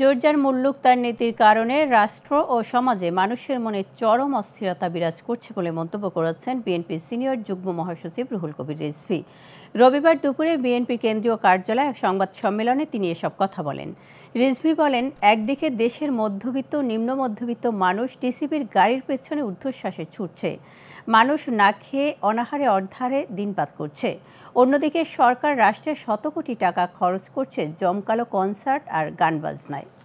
জর্জার মুল্লুক তার নীতির কারণে রাষ্ট্র ও সমাজে মানুষের মনে চরম অস্থিরতা বিরাজ করছে বলে মন্তব্য করেছেন বিএনপির সিনিয়র যুগ্ম মহাসচিব রুহুল কবির রিজভি রবিবার দুপুরে বিএনপির কেন্দ্রীয় কার্যালয়ে এক সংবাদ সম্মেলনে তিনি এসব কথা বলেন রিজভি বলেন একদিকে দেশের মধ্যবিত্ত নিম্ন মধ্যবিত্ত মানুষ টিসিবির গাড়ির পেছনে ঊর্ধ্বশ্বাসে ছুটছে মানুষ না খেয়ে অনাহারে অর্ধারে দিনপাত করছে অন্যদিকে সরকার রাষ্ট্রের শত কোটি টাকা খরচ করছে জমকালো কনসার্ট আর গান বাজনায়